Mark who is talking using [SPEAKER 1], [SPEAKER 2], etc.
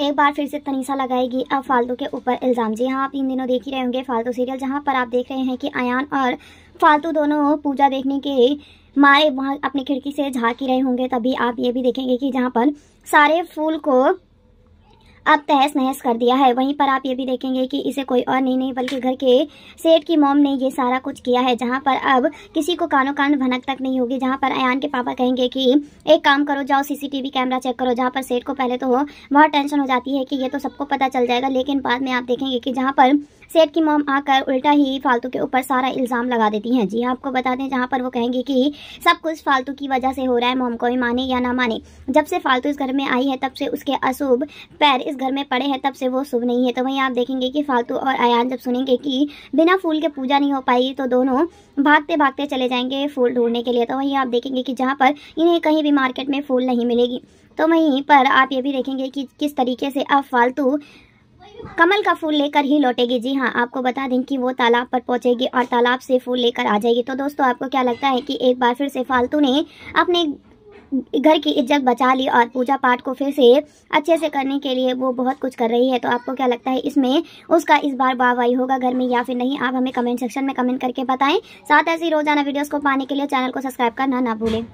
[SPEAKER 1] एक बार फिर से तनीसा लगाएगी अब फालतू के ऊपर इल्ज़ाम जी हाँ आप इन दिनों देख ही रहे होंगे फालतू सीरियल जहाँ पर आप देख रहे हैं कि आयान और फालतू दोनों पूजा देखने के मारे वहाँ अपनी खिड़की से झाँक ही रहे होंगे तभी आप ये भी देखेंगे कि जहाँ पर सारे फूल को अब तहस नहस कर दिया है वहीं पर आप ये भी देखेंगे कि इसे कोई और नहीं नहीं बल्कि घर के सेठ की मोम ने ये सारा कुछ किया है जहाँ पर अब किसी को कानो कान भनक तक नहीं होगी जहाँ पर अयान के पापा कहेंगे कि एक काम करो जाओ सीसीटीवी कैमरा चेक करो जहाँ पर सेठ को पहले तो बहुत टेंशन हो जाती है कि ये तो सबको पता चल जाएगा लेकिन बाद में आप देखेंगे कि जहाँ पर सेठ की मोम आकर उल्टा ही फालतू के ऊपर सारा इल्ज़ाम लगा देती हैं जी हाँ, आपको बता दें जहाँ पर वो कहेंगे कि सब कुछ फालतू की वजह से हो रहा है मोम को ही माने या ना माने जब से फालतू इस घर में आई है तब से उसके असूब पैर इस घर में पड़े हैं तब से वो शुभ नहीं है तो वहीं आप देखेंगे कि फालतू और अयान जब सुनेंगे कि बिना फूल के पूजा नहीं हो पाएगी तो दोनों भागते भागते चले जाएंगे फूल ढूंढने के लिए तो वहीं आप देखेंगे कि जहाँ पर इन्हें कहीं भी मार्केट में फूल नहीं मिलेगी तो वहीं पर आप ये भी देखेंगे कि किस तरीके से अब फालतू कमल का फूल लेकर ही लौटेगी जी हाँ आपको बता दें कि वो तालाब पर पहुंचेगी और तालाब से फूल लेकर आ जाएगी तो दोस्तों आपको क्या लगता है कि एक बार फिर से फालतू ने अपने घर की इज्जत बचा ली और पूजा पाठ को फिर से अच्छे से करने के लिए वो बहुत कुछ कर रही है तो आपको क्या लगता है इसमें उसका इस बार वाहवाही होगा घर में या फिर नहीं आप हमें कमेंट सेक्शन में कमेंट करके बताएं साथ ऐसी रोजाना वीडियोस को पाने के लिए चैनल को सब्सक्राइब करना ना भूलें